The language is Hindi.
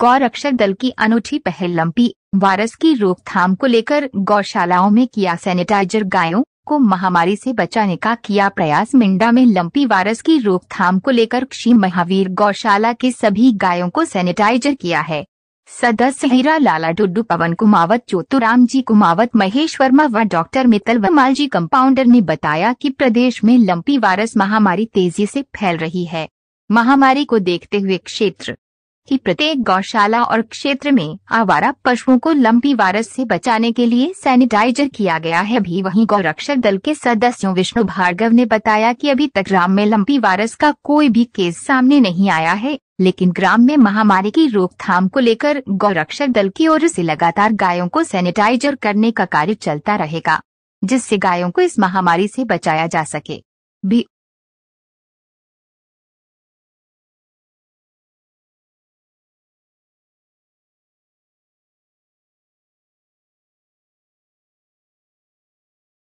गौरक्षक दल की अनूठी पहल लंपी वायरस की रोकथाम को लेकर गौशालाओं में किया सैनिटाइजर गायों को महामारी से बचाने का किया प्रयास मिंडा में लंपी वायरस की रोकथाम को लेकर श्री महावीर गौशाला के सभी गायों को सैनिटाइजर किया है सदस्य हीरा लाला डुड्डू पवन कुमावत चोतुराम जी कुमावत महेश वर्मा व डॉक्टर मित्तल वमाल जी कंपाउंडर ने बताया कि प्रदेश में लंपी वायरस महामारी तेजी से फैल रही है महामारी को देखते हुए क्षेत्र कि प्रत्येक गौशाला और क्षेत्र में आवारा पशुओं को लंपी वायरस से बचाने के लिए सैनिटाइजर किया गया है भी वहीं गौरक्षक दल के सदस्यों विष्णु भार्गव ने बताया कि अभी तक ग्राम में लंपी वायरस का कोई भी केस सामने नहीं आया है लेकिन ग्राम में महामारी की रोकथाम को लेकर गौरक्षक दल की ओर से लगातार गायों को सैनिटाइजर करने का कार्य चलता रहेगा जिससे गायों को इस महामारी से बचाया जा सके भी